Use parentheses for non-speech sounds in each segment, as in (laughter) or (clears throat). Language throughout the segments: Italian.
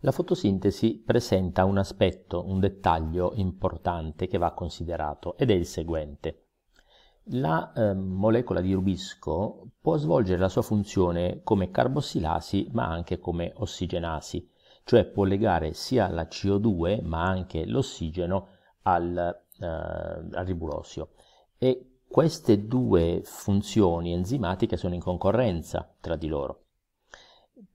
La fotosintesi presenta un aspetto, un dettaglio importante che va considerato ed è il seguente. La eh, molecola di rubisco può svolgere la sua funzione come carbossilasi ma anche come ossigenasi, cioè può legare sia la CO2 ma anche l'ossigeno al, eh, al ribulosio. E queste due funzioni enzimatiche sono in concorrenza tra di loro.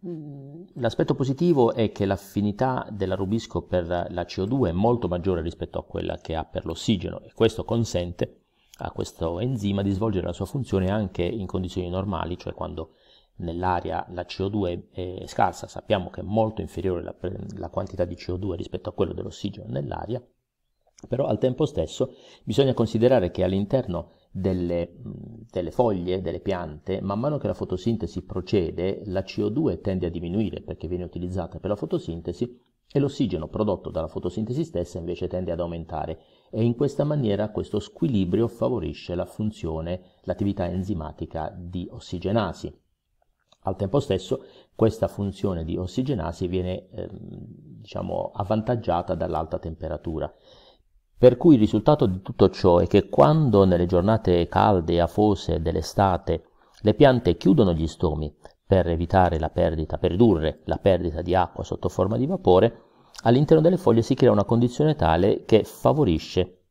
Mm, l'aspetto positivo è che l'affinità della Rubisco per la CO2 è molto maggiore rispetto a quella che ha per l'ossigeno e questo consente a questo enzima di svolgere la sua funzione anche in condizioni normali, cioè quando nell'aria la CO2 è scarsa, sappiamo che è molto inferiore la, la quantità di CO2 rispetto a quello dell'ossigeno nell'aria, però al tempo stesso bisogna considerare che all'interno delle, delle, foglie, delle piante, man mano che la fotosintesi procede, la CO2 tende a diminuire perché viene utilizzata per la fotosintesi e l'ossigeno prodotto dalla fotosintesi stessa invece tende ad aumentare e in questa maniera questo squilibrio favorisce la funzione, l'attività enzimatica di ossigenasi. Al tempo stesso questa funzione di ossigenasi viene ehm, diciamo, avvantaggiata dall'alta temperatura. Per cui il risultato di tutto ciò è che quando nelle giornate calde e afose dell'estate le piante chiudono gli stomi per evitare la perdita, per ridurre la perdita di acqua sotto forma di vapore, all'interno delle foglie si crea una condizione tale che favorisce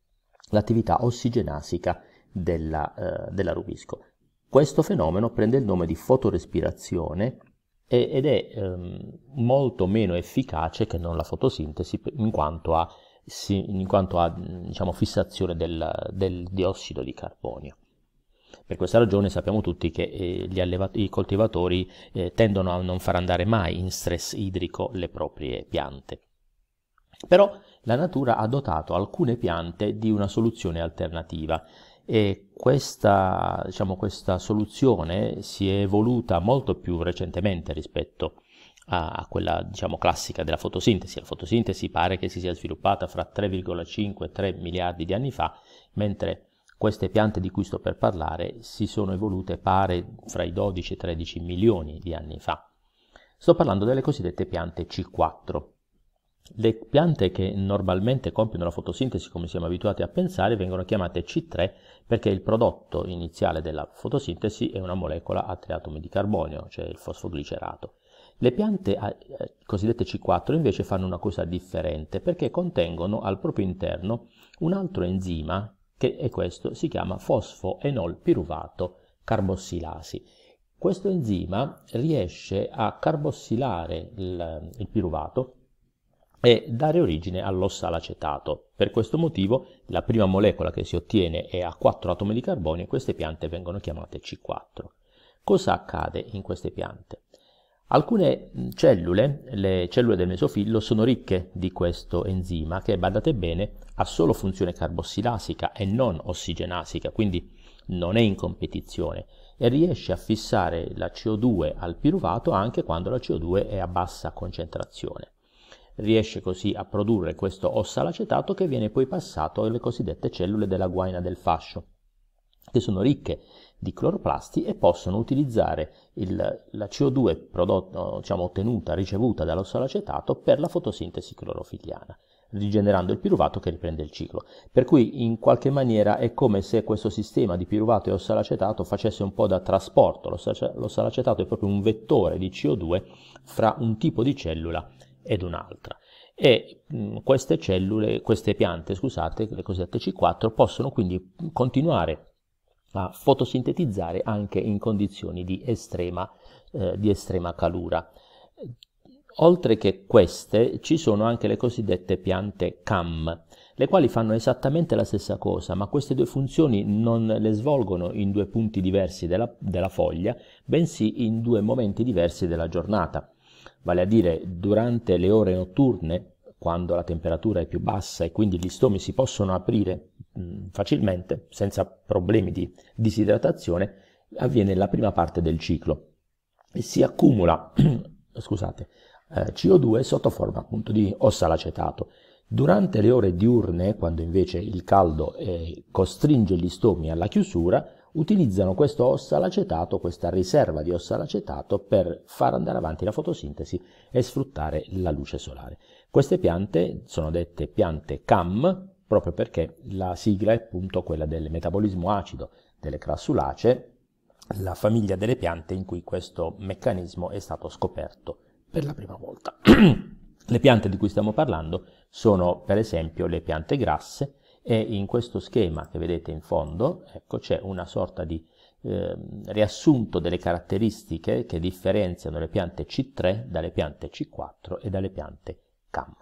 l'attività ossigenasica della, eh, della rubisco. Questo fenomeno prende il nome di fotorespirazione ed è ehm, molto meno efficace che non la fotosintesi in quanto ha sì, in quanto a diciamo, fissazione del, del, diossido di carbonio. Per questa ragione sappiamo tutti che eh, allevat- i coltivatori eh, tendono a non far andare mai in stress idrico le proprie piante. Però la natura ha dotato alcune piante di una soluzione alternativa e questa, diciamo, questa soluzione si è evoluta molto più recentemente rispetto a a, quella diciamo classica della fotosintesi. La fotosintesi pare che si sia sviluppata fra 3,5 e 3 miliardi di anni fa, mentre queste piante di cui sto per parlare si sono evolute pare fra i 12 e i 13 milioni di anni fa. Sto parlando delle cosiddette piante C4. Le piante che normalmente compiono la fotosintesi, come siamo abituati a pensare, vengono chiamate C3 perché il prodotto iniziale della fotosintesi è una molecola a tre atomi di carbonio, cioè il fosfoglicerato. Le piante eh, cosiddette C4 invece fanno una cosa differente perché contengono al proprio interno un altro enzima che è questo, si chiama fosfoenolpiruvato carbossilasi. Questo enzima riesce a carbossilare il, il piruvato e dare origine all'ossalacetato. Per questo motivo la prima molecola che si ottiene è a 4 atomi di carbonio e queste piante vengono chiamate C4. Cosa accade in queste piante? Alcune mm, cellule, le cellule del mesofillo, sono ricche di questo enzima che, badate bene, ha solo funzione carbossilasica e non ossigenasica, quindi non è in competizione e riesce a fissare la CO2 al piruvato anche quando la CO2 è a bassa concentrazione. Riesce così a produrre questo ossalacetato che viene poi passato alle cosiddette cellule della guaina del fascio, che sono ricche di cloroplasti e possono utilizzare il, la CO2 prodotto, diciamo, ottenuta, ricevuta dall'ossalacetato per la fotosintesi clorofiliana rigenerando il piruvato che riprende il ciclo. Per cui in qualche maniera è come se questo sistema di piruvato e ossalacetato facesse un po' da trasporto, l'ossalacetato è proprio un vettore di CO2 fra un tipo di cellula ed un'altra. E queste cellule, queste piante, scusate, le cosiddette C4, possono quindi continuare a fotosintetizzare anche in condizioni di estrema, eh, di estrema calura. Oltre che queste ci sono anche le cosiddette piante CAM, le quali fanno esattamente la stessa cosa, ma queste due funzioni non le svolgono in due punti diversi della, della foglia, bensì in due momenti diversi della giornata. Vale a dire, durante le ore notturne quando la temperatura è più bassa e quindi gli stomi si possono aprire mh, mm, facilmente, senza problemi di disidratazione, avviene la prima parte del ciclo e si accumula (clears throat) scusate, eh, CO2 sotto forma appunto di ossalacetato. Durante le ore diurne, quando invece il caldo eh, costringe gli stomi alla chiusura, utilizzano questo ossa all'acetato, questa riserva di ossa all'acetato per far andare avanti la fotosintesi e sfruttare la luce solare. Queste piante sono dette piante CAM proprio perché la sigla è appunto quella del metabolismo acido delle crassulacee, la famiglia delle piante in cui questo meccanismo è stato scoperto per la prima volta. (clears throat) le piante di cui stiamo parlando sono per esempio le piante grasse, e in questo schema che vedete in fondo ecco, c'è una sorta di eh, riassunto delle caratteristiche che differenziano le piante C3 dalle piante C4 e dalle piante CAM.